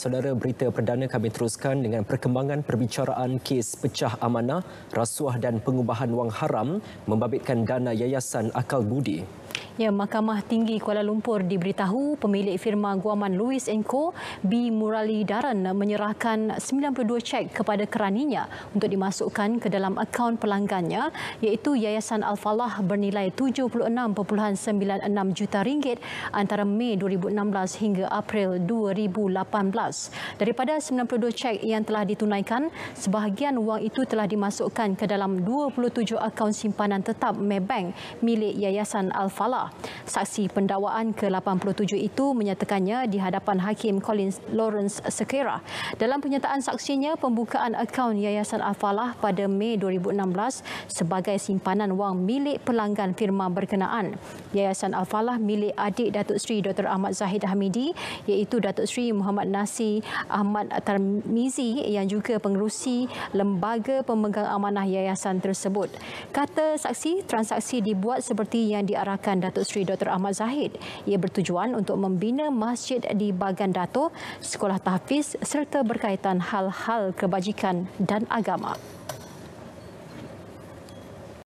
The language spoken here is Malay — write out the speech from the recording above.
Saudara berita perdana kami teruskan dengan perkembangan perbicaraan kes pecah amanah, rasuah dan pengubahan wang haram membabitkan dana Yayasan Akal Budi. Ya, Mahkamah Tinggi Kuala Lumpur diberitahu pemilik firma guaman Louis Co. B. Murali Daran menyerahkan 92 cek kepada keraninya untuk dimasukkan ke dalam akaun pelanggannya iaitu Yayasan Al-Falah bernilai 76.96 juta ringgit antara Mei 2016 hingga April 2018. Daripada 92 cek yang telah ditunaikan, sebahagian wang itu telah dimasukkan ke dalam 27 akaun simpanan tetap Maybank milik Yayasan Al-Falah. Saksi pendawaan ke-87 itu menyatakannya di hadapan Hakim Collins Lawrence Sekera. Dalam penyataan saksinya, pembukaan akaun Yayasan Al-Falah pada Mei 2016 sebagai simpanan wang milik pelanggan firma berkenaan. Yayasan Al-Falah milik adik Datuk Seri Dr. Ahmad Zahid Hamidi iaitu Datuk Seri Muhammad Nasi Ahmad Tarmizi yang juga pengerusi lembaga pemegang amanah yayasan tersebut. Kata saksi, transaksi dibuat seperti yang diarahkan Datuk Datuk Seri Dr. Ahmad Zahid. Ia bertujuan untuk membina masjid di Bagan Dato, sekolah tahfiz serta berkaitan hal-hal kebajikan dan agama.